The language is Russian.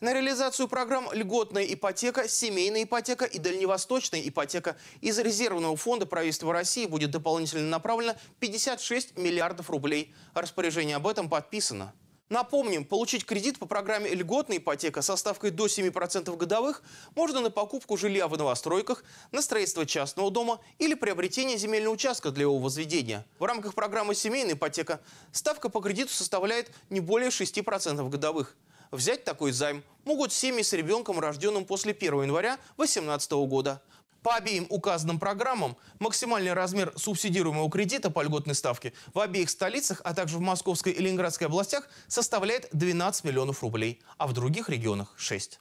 На реализацию программ «Льготная ипотека», «Семейная ипотека» и «Дальневосточная ипотека» из резервного фонда правительства России будет дополнительно направлено 56 миллиардов рублей. Распоряжение об этом подписано. Напомним, получить кредит по программе «Льготная ипотека» со ставкой до 7% годовых можно на покупку жилья в новостройках, на строительство частного дома или приобретение земельного участка для его возведения. В рамках программы «Семейная ипотека» ставка по кредиту составляет не более 6% годовых. Взять такой займ могут семьи с ребенком, рожденным после 1 января 2018 года. По обеим указанным программам максимальный размер субсидируемого кредита по льготной ставке в обеих столицах, а также в Московской и Ленинградской областях составляет 12 миллионов рублей, а в других регионах – 6.